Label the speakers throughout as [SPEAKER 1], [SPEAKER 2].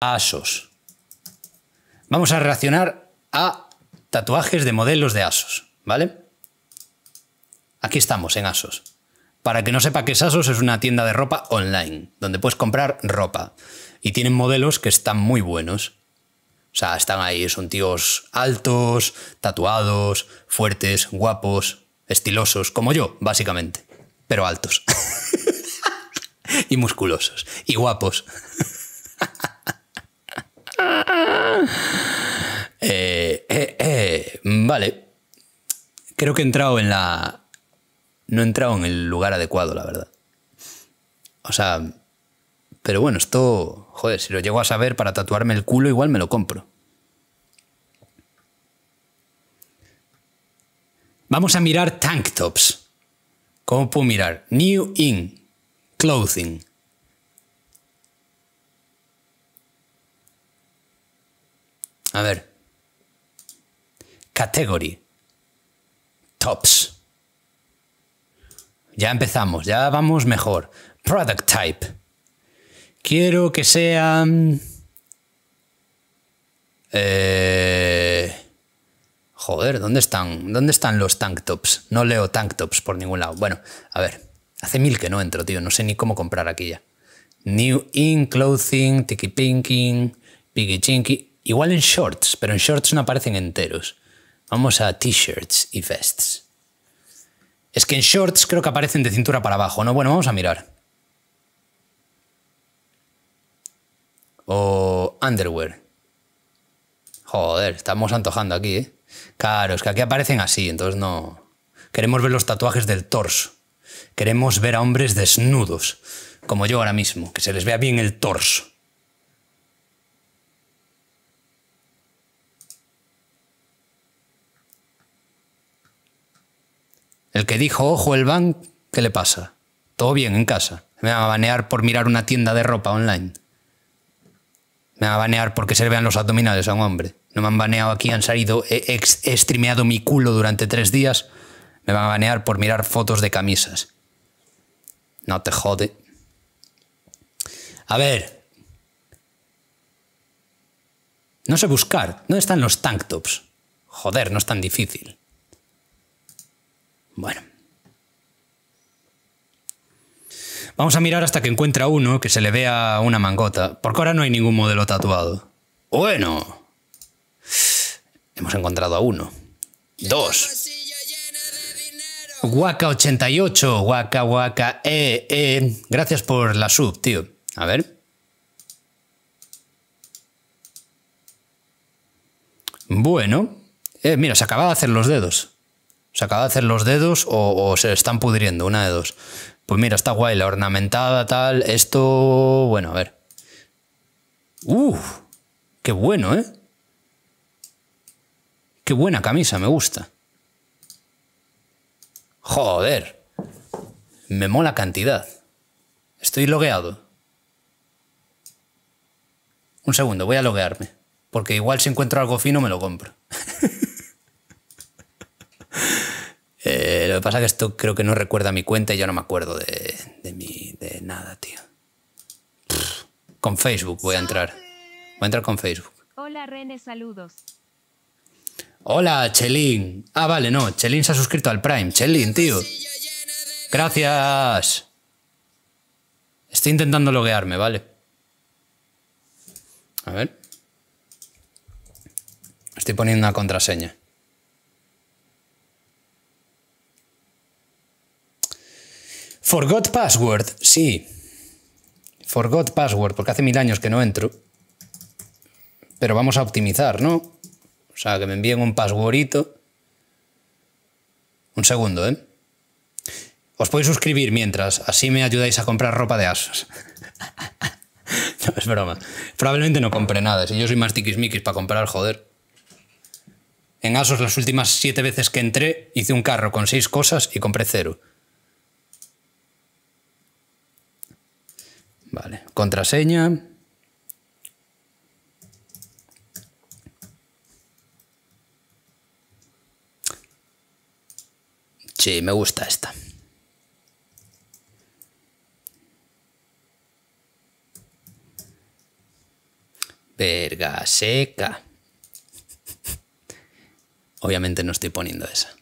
[SPEAKER 1] ASOS. Vamos a reaccionar a tatuajes de modelos de ASOS, ¿vale? Aquí estamos en ASOS. Para que no sepa que es ASOS, es una tienda de ropa online, donde puedes comprar ropa. Y tienen modelos que están muy buenos. O sea, están ahí, son tíos altos, tatuados, fuertes, guapos, estilosos, como yo, básicamente. Pero altos. y musculosos. Y guapos. Eh, eh, eh, vale. Creo que he entrado en la... No he entrado en el lugar adecuado, la verdad. O sea... Pero bueno, esto... Joder, si lo llego a saber para tatuarme el culo, igual me lo compro. Vamos a mirar tank tops. ¿Cómo puedo mirar? New in. Clothing. A ver. Category. Tops. Ya empezamos, ya vamos mejor. Product type. Quiero que sean... Mm, eh, joder, ¿dónde están? ¿Dónde están los tank tops? No leo tank tops por ningún lado. Bueno, a ver. Hace mil que no entro, tío. No sé ni cómo comprar aquí ya. New in, clothing, tiki pinking, piggy chinky. Igual en shorts, pero en shorts no aparecen enteros. Vamos a t-shirts y vests. Es que en shorts creo que aparecen de cintura para abajo, ¿no? Bueno, vamos a mirar. O underwear. Joder, estamos antojando aquí, ¿eh? Claro, es que aquí aparecen así, entonces no... Queremos ver los tatuajes del torso. Queremos ver a hombres desnudos, como yo ahora mismo, que se les vea bien el torso. El que dijo, ojo, el ban, ¿qué le pasa? Todo bien en casa. Me van a banear por mirar una tienda de ropa online. Me van a banear porque se le vean los abdominales a un hombre. No me han baneado aquí, han salido, he, streameado mi culo durante tres días. Me van a banear por mirar fotos de camisas. No te jode. A ver. No sé buscar. ¿Dónde están los tank tops? Joder, no es tan difícil. Bueno. Vamos a mirar hasta que encuentra uno que se le vea una mangota, porque ahora no hay ningún modelo tatuado. Bueno. Hemos encontrado a uno. Dos. Waka88, Waka Waka, eh, eh. Gracias por la sub, tío. A ver. Bueno. Eh, mira, se acaba de hacer los dedos se acaba de hacer los dedos o, se están pudriendo, una de dos. Pues mira, está guay la ornamentada, tal. Esto, bueno, a ver. ¡Uf! ¡Qué bueno, eh! ¡Qué buena camisa! Me gusta. Joder. Me mola cantidad. Estoy logueado. Un segundo, voy a loguearme. Porque igual si encuentro algo fino me lo compro. Eh, lo que pasa es que esto creo que no recuerda mi cuenta y yo no me acuerdo de, de, mi, de nada, tío. con Facebook voy a entrar. Voy a entrar con Facebook. Hola, René, saludos. Hola, Chelín. Ah, vale, no. Chelín se ha suscrito al Prime. Chelín, tío. Gracias. Estoy intentando loguearme, ¿vale? A ver. Estoy poniendo una contraseña. Forgot password, sí. Forgot password, porque hace mil años que no entro. Pero vamos a optimizar, ¿no? O sea, que me envíen un passwordito. Un segundo, ¿eh? Os podéis suscribir mientras, así me ayudáis a comprar ropa de asos. no, es broma. Probablemente no compré nada, si yo soy más tiquismiquis para comprar, joder. En Asos las últimas siete veces que entré hice un carro con seis cosas y compré cero. Vale, contraseña. Sí, me gusta esta. Verga seca. Obviamente no estoy poniendo esa.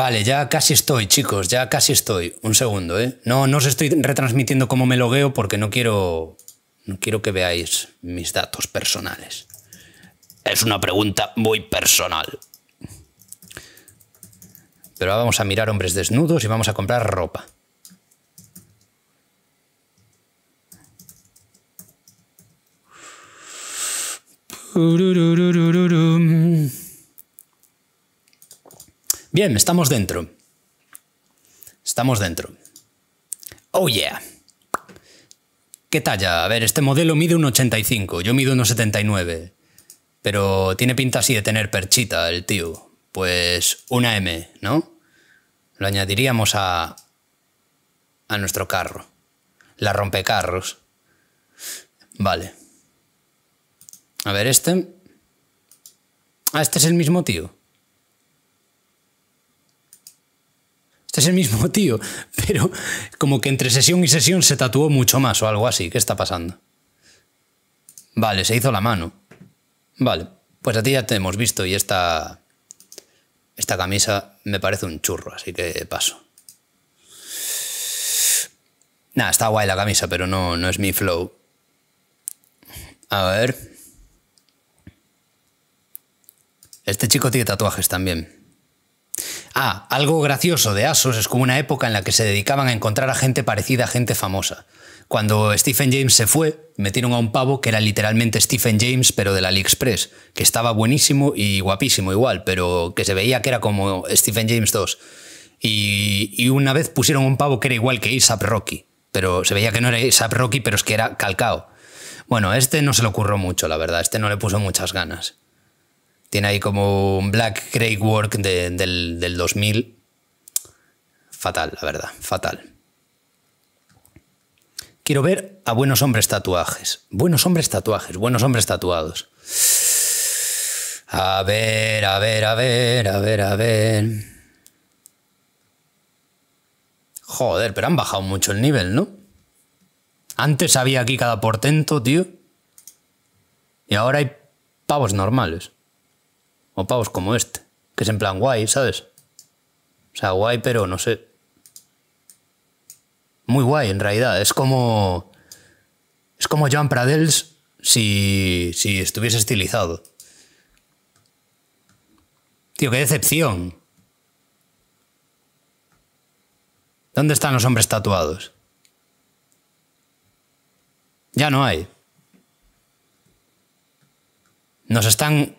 [SPEAKER 1] Vale, ya casi estoy, chicos, ya casi estoy. Un segundo, ¿eh? No, no os estoy retransmitiendo como me logueo porque no quiero. No quiero que veáis mis datos personales. Es una pregunta muy personal. Pero ahora vamos a mirar hombres desnudos y vamos a comprar ropa. Bien, estamos dentro. Estamos dentro. Oh yeah. ¿Qué talla? A ver, este modelo mide un 85, yo mido un 79. Pero tiene pinta así de tener perchita el tío. Pues una M, ¿no? Lo añadiríamos a, a nuestro carro. La rompecarros. Vale. A ver, este. Ah, este es el mismo tío. Este es el mismo tío, pero como que entre sesión y sesión se tatuó mucho más o algo así. ¿Qué está pasando? Vale, se hizo la mano. Vale, pues a ti ya te hemos visto y esta, esta camisa me parece un churro, así que paso. Nada, está guay la camisa, pero no, no es mi flow. A ver. Este chico tiene tatuajes también. Ah, algo gracioso de Asos es como una época en la que se dedicaban a encontrar a gente parecida a gente famosa. Cuando Stephen James se fue, metieron a un pavo que era literalmente Stephen James, pero de la AliExpress, que estaba buenísimo y guapísimo igual, pero que se veía que era como Stephen James 2. Y, una vez pusieron un pavo que era igual que ASAP Rocky, pero se veía que no era ASAP Rocky, pero es que era calcao. Bueno, este no se le ocurrió mucho, la verdad, este no le puso muchas ganas. Tiene ahí como un Black Great Work del, del 2000. Fatal, la verdad, fatal. Quiero ver a buenos hombres tatuajes. Buenos hombres tatuajes, buenos hombres tatuados. A ver, a ver, a ver, a ver, a ver. Joder, pero han bajado mucho el nivel, ¿no? Antes había aquí cada portento, tío. Y ahora hay pavos normales pavos como este, que es en plan guay, ¿sabes? O sea, guay, pero no sé. Muy guay, en realidad. Es como. Es como Joan Pradels si, si estuviese estilizado. Tío, qué decepción. ¿Dónde están los hombres tatuados? Ya no hay. Nos están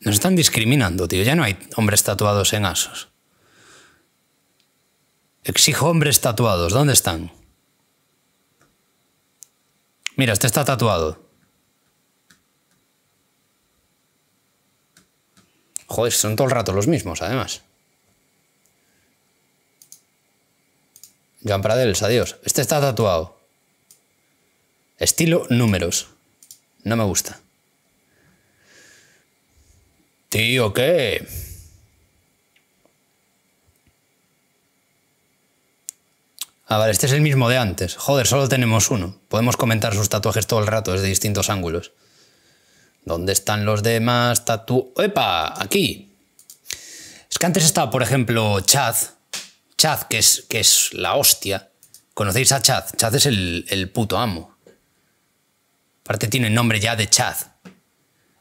[SPEAKER 1] nos están discriminando, tío. Ya no hay hombres tatuados en ASOS. Exijo hombres tatuados. ¿Dónde están? Mira, este está tatuado. Joder, son todo el rato los mismos, además. Joan adiós. Este está tatuado. Estilo números. No me gusta. Tío, ¿qué? Ah, vale, este es el mismo de antes. Joder, solo tenemos uno. Podemos comentar sus tatuajes todo el rato desde distintos ángulos. ¿Dónde están los demás tatu... ¡Epa! Aquí. Es que antes estaba, por ejemplo, Chad. Chad, que es, que es la hostia. ¿Conocéis a Chad? Chad es el, el puto amo. Aparte tiene el nombre ya de Chad.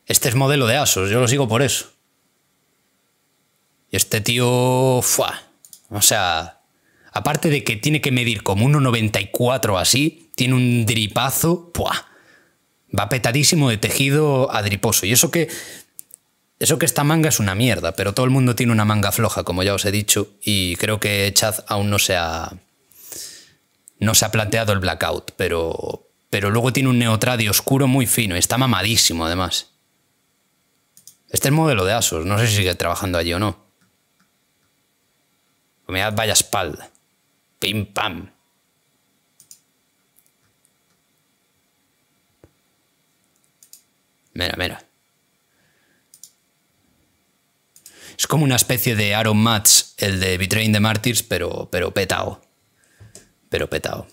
[SPEAKER 1] Este es modelo de Asos, yo lo sigo por eso. Y este tío... Fuá. O sea, aparte de que tiene que medir como 1,94 así, tiene un dripazo... Fuá. Va petadísimo de tejido adriposo. Y eso que... Eso que esta manga es una mierda, pero todo el mundo tiene una manga floja, como ya os he dicho, y creo que Chad aún no se ha... No se ha planteado el blackout, pero, pero luego tiene un neotradio oscuro muy fino. y Está mamadísimo, además. Este es el modelo de Asus. No sé si sigue trabajando allí o no. Pues vaya espalda. Pim pam. Mira, mira. Es como una especie de Aaron Matz, el de Betraying the Martyrs, pero, pero petao. Pero petao.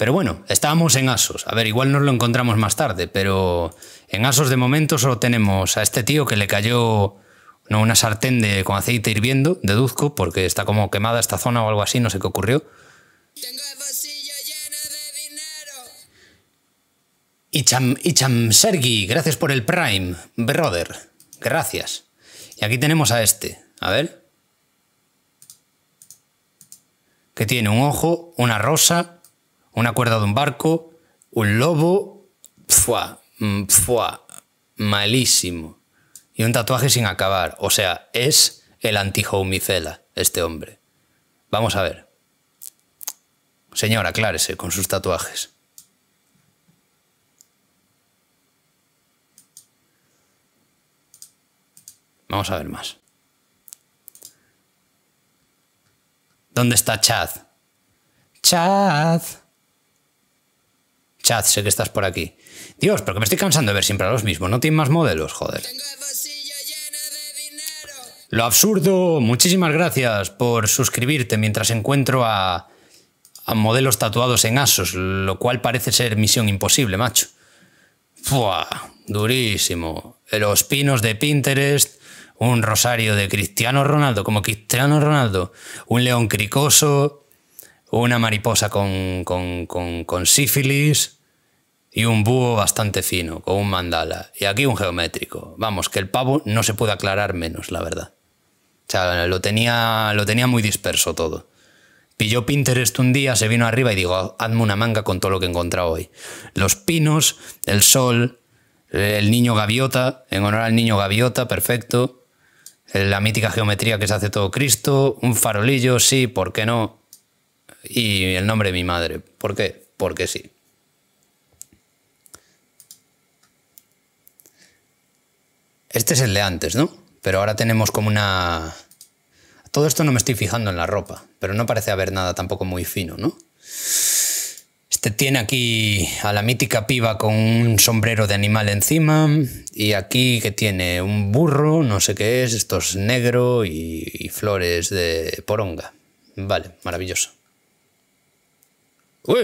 [SPEAKER 1] Pero bueno, estábamos en Asos. A ver, igual nos lo encontramos más tarde, pero en Asos de momento solo tenemos a este tío que le cayó una sartén de, con aceite hirviendo, deduzco, porque está como quemada esta zona o algo así, no sé qué ocurrió. Tengo el de dinero. Y, Cham, y gracias por el Prime, brother, gracias. Y aquí tenemos a este, a ver. Que tiene un ojo, una rosa una cuerda de un barco, un lobo, fuá, mm, malísimo. Y un tatuaje sin acabar. O sea, es el anti-homicela este hombre. Vamos a ver. señora, aclárese con sus tatuajes. Vamos a ver más. ¿Dónde está Chad? Chad sé que estás por aquí. Dios, pero que me estoy cansando de ver siempre a los mismos. No tienen más modelos, joder. Lo absurdo, muchísimas gracias por suscribirte mientras encuentro a, a modelos tatuados en asos, lo cual parece ser misión imposible, macho. Fua, durísimo. Los pinos de Pinterest, un rosario de Cristiano Ronaldo, como Cristiano Ronaldo, un león cricoso, una mariposa con, con, con sífilis y un búho bastante fino, con un mandala, y aquí un geométrico. Vamos, que el pavo no se puede aclarar menos, la verdad. O sea, lo tenía, lo tenía muy disperso todo. Pilló Pinterest un día, se vino arriba y digo, hazme una manga con todo lo que he encontrado hoy. Los pinos, el sol, el niño gaviota, en honor al niño gaviota, perfecto. La mítica geometría que se hace todo Cristo, un farolillo, sí, ¿por qué no? Y el nombre de mi madre, ¿por qué? Porque sí. Este es el de antes, ¿no? Pero ahora tenemos como una... Todo esto no me estoy fijando en la ropa, pero no parece haber nada tampoco muy fino, ¿no? Este tiene aquí a la mítica piba con un sombrero de animal encima y aquí que tiene un burro, no sé qué es, esto es negro y, flores de poronga. Vale, maravilloso. ¡Uy!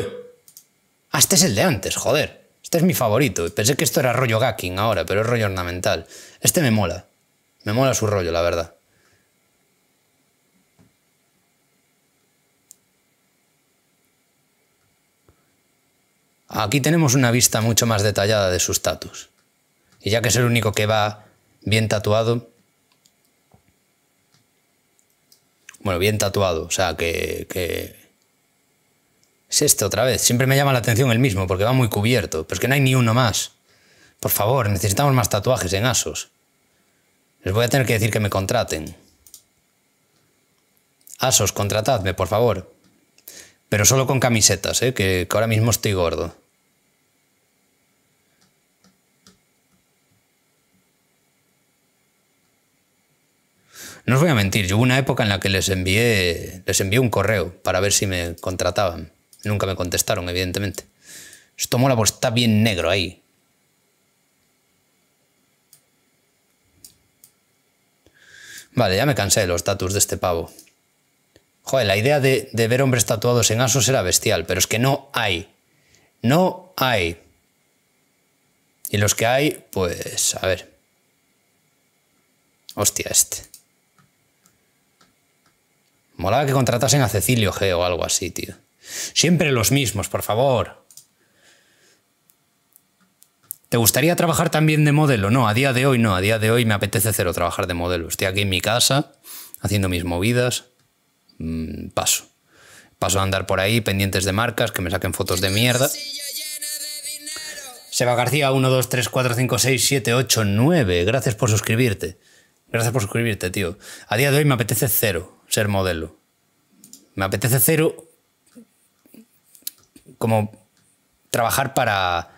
[SPEAKER 1] Ah, este es el de antes, joder. Este es mi favorito. Pensé que esto era rollo gacking ahora, pero es rollo ornamental. Este me mola. Me mola su rollo, la verdad. Aquí tenemos una vista mucho más detallada de su estatus. Y ya que es el único que va bien tatuado... Bueno, bien tatuado, o sea, que, que es este otra vez. Siempre me llama la atención el mismo porque va muy cubierto. Pero es que no hay ni uno más. Por favor, necesitamos más tatuajes en Asos. Les voy a tener que decir que me contraten. Asos, contratadme, por favor. Pero solo con camisetas, ¿eh? que, ahora mismo estoy gordo. No os voy a mentir, yo hubo una época en la que les envié, les envié un correo para ver si me contrataban nunca me contestaron, evidentemente. Esto mola porque está bien negro ahí. Vale, ya me cansé de los datos de este pavo. Joder, la idea de, de ver hombres tatuados en asos era bestial, pero es que no hay. No hay. Y los que hay, pues, a ver. Hostia, este. Molaba que contratasen a Cecilio G o algo así, tío. Siempre los mismos, por favor. ¿Te gustaría trabajar también de modelo? No, a día de hoy no, a día de hoy me apetece cero trabajar de modelo. Estoy aquí en mi casa, haciendo mis movidas. Mm, paso. Paso a andar por ahí pendientes de marcas que me saquen fotos de mierda. Seba García 1, 2, 3, 4, 5, 6, 7, 8, 9. Gracias por suscribirte. Gracias por suscribirte, tío. A día de hoy me apetece cero ser modelo. Me apetece cero como trabajar para,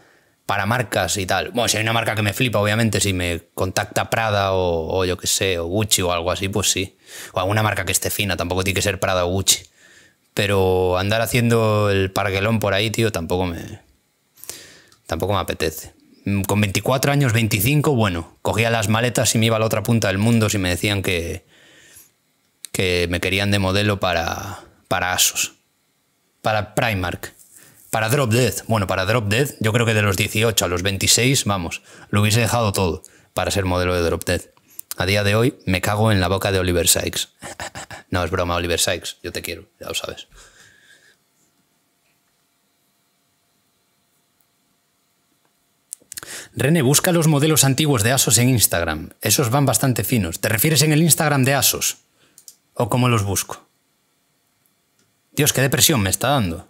[SPEAKER 1] para marcas y tal. Bueno, si hay una marca que me flipa, obviamente, si me contacta Prada o, yo que sé, o Gucci o algo así, pues sí. O alguna marca que esté fina, tampoco tiene que ser Prada o Gucci. Pero andar haciendo el parguelón por ahí, tío, tampoco me. Tampoco me apetece. Con 24 años, 25, bueno, cogía las maletas y me iba a la otra punta del mundo si me decían que, que me querían de modelo para, para Asos, para Primark. Para Drop Dead, bueno, para Drop Dead, yo creo que de los 18 a los 26, vamos, lo hubiese dejado todo para ser modelo de Drop Dead. A día de hoy me cago en la boca de Oliver Sykes. no, es broma, Oliver Sykes, yo te quiero, ya lo sabes. Rene busca los modelos antiguos de Asos en Instagram. Esos van bastante finos. ¿Te refieres en el Instagram de Asos? ¿O cómo los busco? Dios, qué depresión me está dando.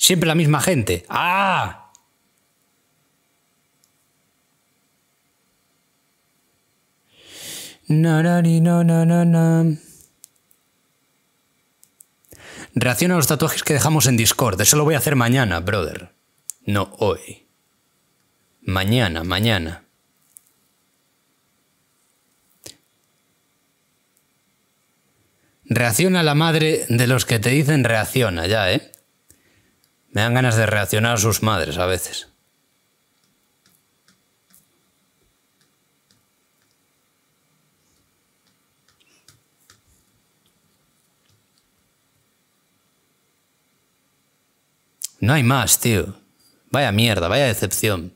[SPEAKER 1] Siempre la misma gente. ¡Ah! No, no, Reacciona a los tatuajes que dejamos en Discord. Eso lo voy a hacer mañana, brother. No hoy. Mañana, mañana. Reacciona la madre de los que te dicen reacciona, ya, ¿eh? Me dan ganas de reaccionar a sus madres a veces. No hay más, tío. Vaya mierda, vaya decepción.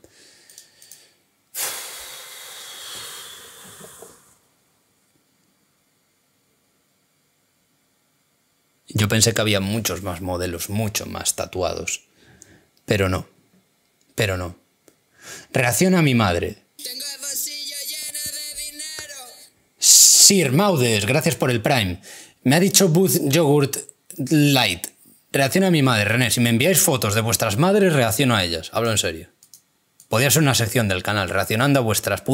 [SPEAKER 1] pensé que había muchos más modelos, mucho más tatuados. Pero no. Pero no. Reacciona a mi madre. Sir Maudes, gracias por el Prime. Me ha dicho Booth Yogurt Light. Reacciona a mi madre, René. Si me enviáis fotos de vuestras madres, reacciono a ellas. Hablo en serio. Podría ser una sección del canal, reaccionando a vuestras